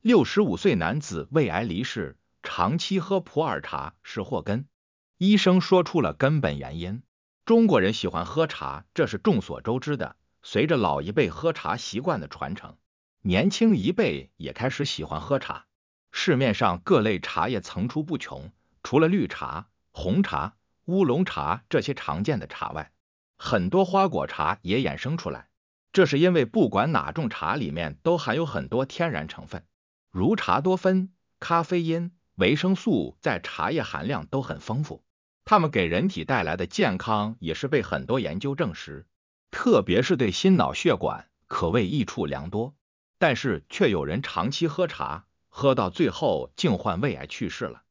六十五岁男子胃癌离世，长期喝普洱茶是祸根。医生说出了根本原因。中国人喜欢喝茶，这是众所周知的。随着老一辈喝茶习惯的传承，年轻一辈也开始喜欢喝茶。市面上各类茶叶层出不穷，除了绿茶、红茶、乌龙茶这些常见的茶外，很多花果茶也衍生出来。这是因为不管哪种茶，里面都含有很多天然成分。如茶多酚、咖啡因、维生素在茶叶含量都很丰富，它们给人体带来的健康也是被很多研究证实，特别是对心脑血管，可谓益处良多。但是，却有人长期喝茶，喝到最后竟患胃癌去世了，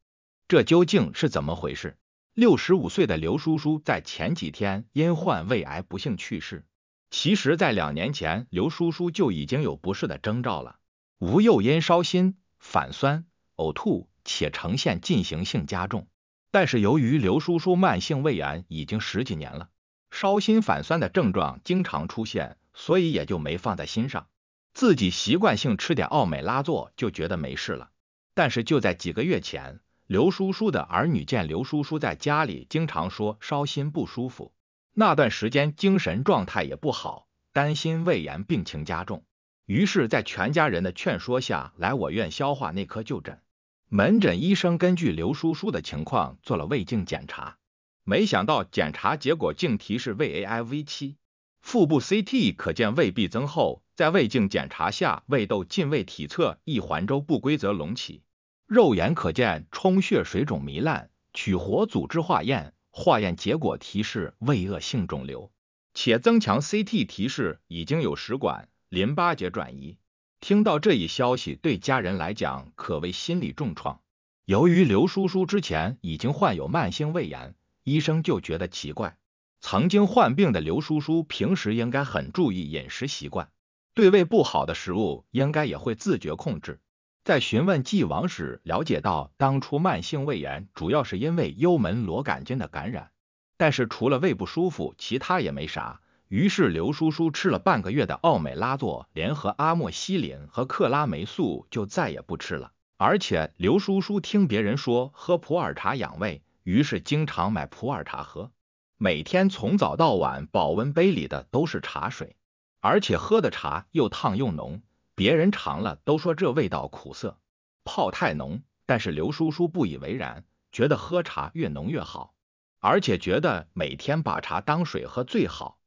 这究竟是怎么回事？六十五岁的刘叔叔在前几天因患胃癌不幸去世。其实，在两年前，刘叔叔就已经有不适的征兆了。无诱因烧心、反酸、呕吐，且呈现进行性加重。但是由于刘叔叔慢性胃炎已经十几年了，烧心反酸的症状经常出现，所以也就没放在心上，自己习惯性吃点奥美拉唑就觉得没事了。但是就在几个月前，刘叔叔的儿女见刘叔叔在家里经常说烧心不舒服，那段时间精神状态也不好，担心胃炎病情加重。于是，在全家人的劝说下，来我院消化内科就诊。门诊医生根据刘叔叔的情况做了胃镜检查，没想到检查结果竟提示胃癌 V 期。腹部 CT 可见胃壁增厚，在胃镜检查下，胃窦近胃体侧一环周不规则隆起，肉眼可见充血、水肿、糜烂。取活组织化验，化验结果提示胃恶性肿瘤，且增强 CT 提示已经有食管。淋巴结转移，听到这一消息对家人来讲可谓心理重创。由于刘叔叔之前已经患有慢性胃炎，医生就觉得奇怪。曾经患病的刘叔叔平时应该很注意饮食习惯，对胃不好的食物应该也会自觉控制。在询问既往史了解到，当初慢性胃炎主要是因为幽门螺杆菌的感染，但是除了胃不舒服，其他也没啥。于是刘叔叔吃了半个月的奥美拉唑联合阿莫西林和克拉霉素，就再也不吃了。而且刘叔叔听别人说喝普洱茶养胃，于是经常买普洱茶喝，每天从早到晚保温杯里的都是茶水，而且喝的茶又烫又浓。别人尝了都说这味道苦涩，泡太浓。但是刘叔叔不以为然，觉得喝茶越浓越好，而且觉得每天把茶当水喝最好。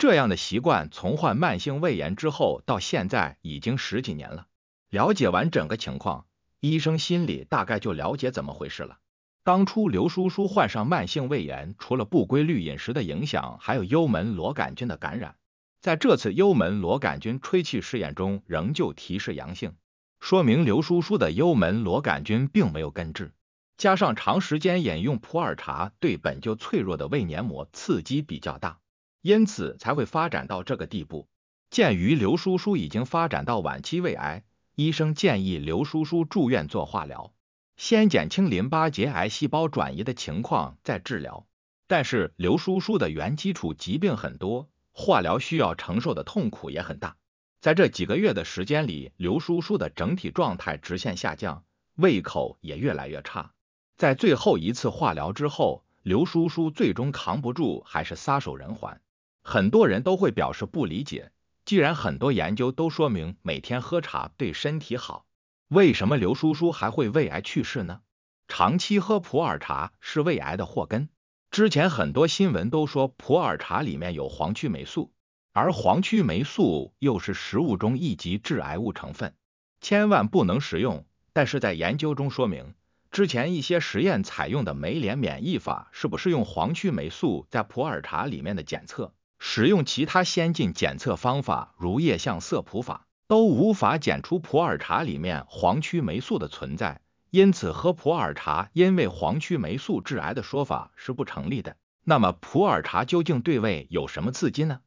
这样的习惯从患慢性胃炎之后到现在已经十几年了。了解完整个情况，医生心里大概就了解怎么回事了。当初刘叔叔患上慢性胃炎，除了不规律饮食的影响，还有幽门螺杆菌的感染。在这次幽门螺杆菌吹气试验中，仍旧提示阳性，说明刘叔叔的幽门螺杆菌并没有根治。加上长时间饮用普洱茶，对本就脆弱的胃黏膜刺激比较大。因此才会发展到这个地步。鉴于刘叔叔已经发展到晚期胃癌，医生建议刘叔叔住院做化疗，先减轻淋巴结癌细胞转移的情况，再治疗。但是刘叔叔的原基础疾病很多，化疗需要承受的痛苦也很大。在这几个月的时间里，刘叔叔的整体状态直线下降，胃口也越来越差。在最后一次化疗之后，刘叔叔最终扛不住，还是撒手人寰。很多人都会表示不理解，既然很多研究都说明每天喝茶对身体好，为什么刘叔叔还会胃癌去世呢？长期喝普洱茶是胃癌的祸根。之前很多新闻都说普洱茶里面有黄曲霉素，而黄曲霉素又是食物中一级致癌物成分，千万不能食用。但是在研究中说明，之前一些实验采用的酶联免疫法是不是用黄曲霉素在普洱茶里面的检测？使用其他先进检测方法，如液相色谱法，都无法检出普洱茶里面黄曲霉素的存在。因此，喝普洱茶因为黄曲霉素致癌的说法是不成立的。那么，普洱茶究竟对胃有什么刺激呢？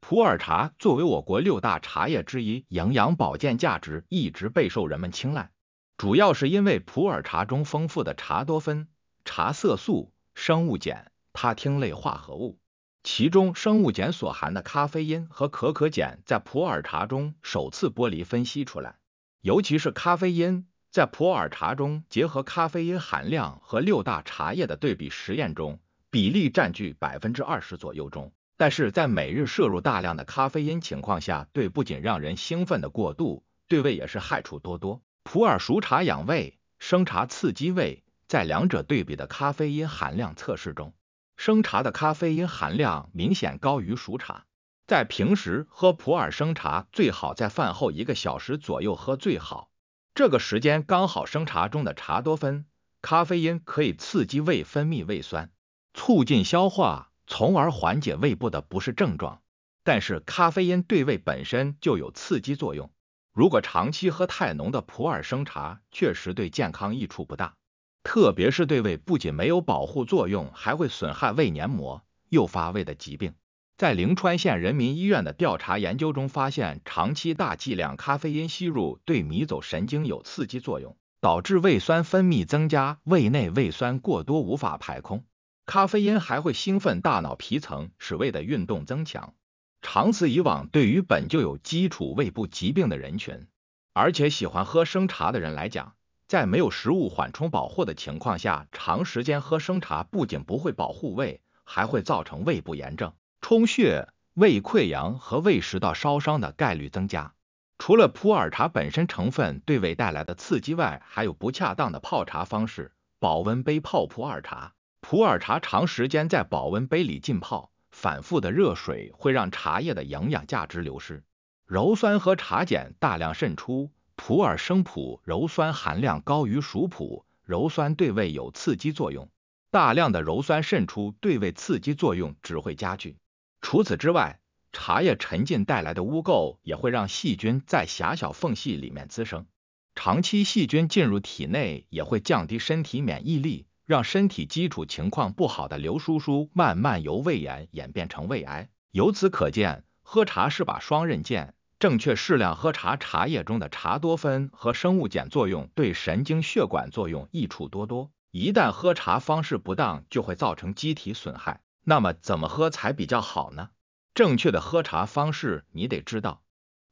普洱茶作为我国六大茶叶之一，营养保健价值一直备受人们青睐，主要是因为普洱茶中丰富的茶多酚、茶色素、生物碱、他汀类化合物。其中生物碱所含的咖啡因和可可碱在普洱茶中首次剥离分析出来，尤其是咖啡因，在普洱茶中结合咖啡因含量和六大茶叶的对比实验中，比例占据百分之二十左右中。但是在每日摄入大量的咖啡因情况下，对不仅让人兴奋的过度，对胃也是害处多多。普洱熟茶养胃，生茶刺激胃，在两者对比的咖啡因含量测试中。生茶的咖啡因含量明显高于熟茶，在平时喝普洱生茶最好在饭后一个小时左右喝最好，这个时间刚好生茶中的茶多酚、咖啡因可以刺激胃分泌胃酸，促进消化，从而缓解胃部的不适症状。但是咖啡因对胃本身就有刺激作用，如果长期喝太浓的普洱生茶，确实对健康益处不大。特别是对胃，不仅没有保护作用，还会损害胃黏膜，诱发胃的疾病。在灵川县人民医院的调查研究中发现，长期大剂量咖啡因吸入对迷走神经有刺激作用，导致胃酸分泌增加，胃内胃酸过多无法排空。咖啡因还会兴奋大脑皮层，使胃的运动增强。长此以往，对于本就有基础胃部疾病的人群，而且喜欢喝生茶的人来讲，在没有食物缓冲保护的情况下，长时间喝生茶不仅不会保护胃，还会造成胃部炎症、充血、胃溃疡和胃食道烧伤的概率增加。除了普洱茶本身成分对胃带来的刺激外，还有不恰当的泡茶方式。保温杯泡普洱茶，普洱茶长时间在保温杯里浸泡，反复的热水会让茶叶的营养价值流失，鞣酸和茶碱大量渗出。普洱生普鞣酸含量高于熟普，鞣酸对胃有刺激作用，大量的鞣酸渗出对胃刺激作用只会加剧。除此之外，茶叶沉浸带来的污垢也会让细菌在狭小缝隙里面滋生，长期细菌进入体内也会降低身体免疫力，让身体基础情况不好的刘叔叔慢慢由胃炎演变成胃癌。由此可见，喝茶是把双刃剑。正确适量喝茶，茶叶中的茶多酚和生物碱作用对神经血管作用益处多多。一旦喝茶方式不当，就会造成机体损害。那么怎么喝才比较好呢？正确的喝茶方式你得知道。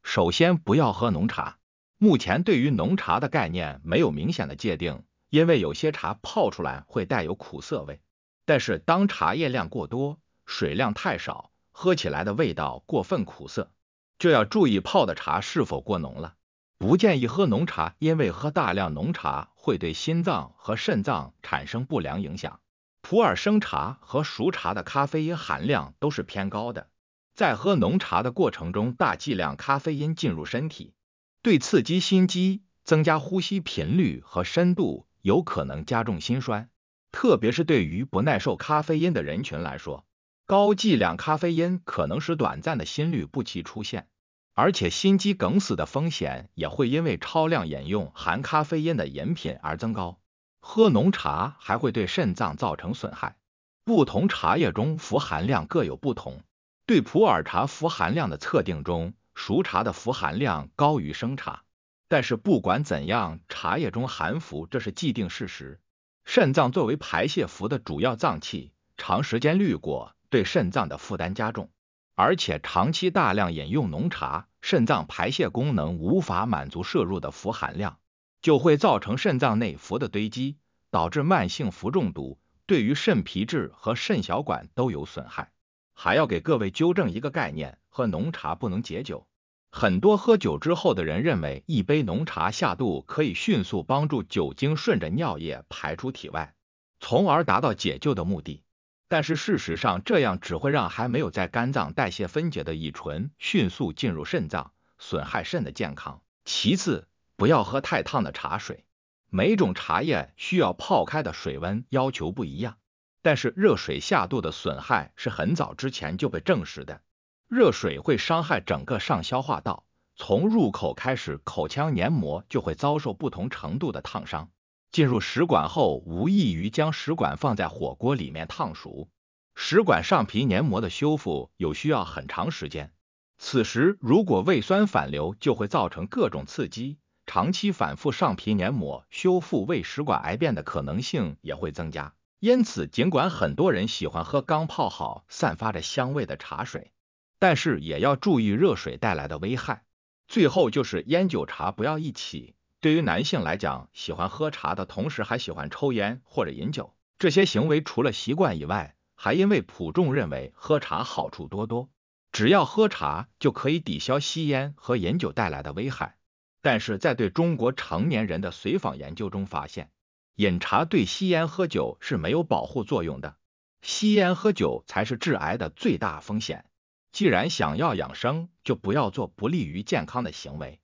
首先，不要喝浓茶。目前对于浓茶的概念没有明显的界定，因为有些茶泡出来会带有苦涩味。但是当茶叶量过多，水量太少，喝起来的味道过分苦涩。就要注意泡的茶是否过浓了，不建议喝浓茶，因为喝大量浓茶会对心脏和肾脏产生不良影响。普洱生茶和熟茶的咖啡因含量都是偏高的，在喝浓茶的过程中，大剂量咖啡因进入身体，对刺激心肌、增加呼吸频率和深度，有可能加重心衰，特别是对于不耐受咖啡因的人群来说。高剂量咖啡因可能使短暂的心律不齐出现，而且心肌梗死的风险也会因为超量饮用含咖啡因的饮品而增高。喝浓茶还会对肾脏造成损害。不同茶叶中氟含量各有不同。对普洱茶氟含量的测定中，熟茶的氟含量高于生茶。但是不管怎样，茶叶中含氟这是既定事实。肾脏作为排泄氟的主要脏器，长时间滤过。对肾脏的负担加重，而且长期大量饮用浓茶，肾脏排泄功能无法满足摄入的氟含量，就会造成肾脏内氟的堆积，导致慢性氟中毒。对于肾皮质和肾小管都有损害。还要给各位纠正一个概念：喝浓茶不能解酒。很多喝酒之后的人认为，一杯浓茶下肚可以迅速帮助酒精顺着尿液排出体外，从而达到解救的目的。但是事实上，这样只会让还没有在肝脏代谢分解的乙醇迅速进入肾脏，损害肾的健康。其次，不要喝太烫的茶水。每种茶叶需要泡开的水温要求不一样，但是热水下肚的损害是很早之前就被证实的。热水会伤害整个上消化道，从入口开始，口腔黏膜就会遭受不同程度的烫伤。进入食管后，无异于将食管放在火锅里面烫熟。食管上皮黏膜的修复有需要很长时间，此时如果胃酸反流，就会造成各种刺激，长期反复上皮黏膜修复，胃食管癌变的可能性也会增加。因此，尽管很多人喜欢喝刚泡好、散发着香味的茶水，但是也要注意热水带来的危害。最后就是烟酒茶不要一起。对于男性来讲，喜欢喝茶的同时还喜欢抽烟或者饮酒，这些行为除了习惯以外，还因为普众认为喝茶好处多多，只要喝茶就可以抵消吸烟和饮酒带来的危害。但是在对中国成年人的随访研究中发现，饮茶对吸烟喝酒是没有保护作用的，吸烟喝酒才是致癌的最大风险。既然想要养生，就不要做不利于健康的行为。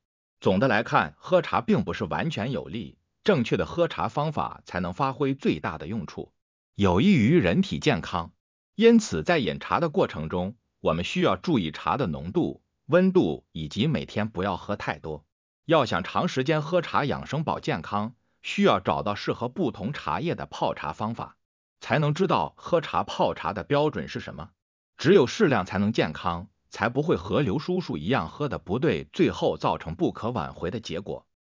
总的来看，喝茶并不是完全有利，正确的喝茶方法才能发挥最大的用处，有益于人体健康。因此，在饮茶的过程中，我们需要注意茶的浓度、温度以及每天不要喝太多。要想长时间喝茶养生保健康，需要找到适合不同茶叶的泡茶方法，才能知道喝茶泡茶的标准是什么。只有适量才能健康。才不会和刘叔叔一样喝的不对，最后造成不可挽回的结果。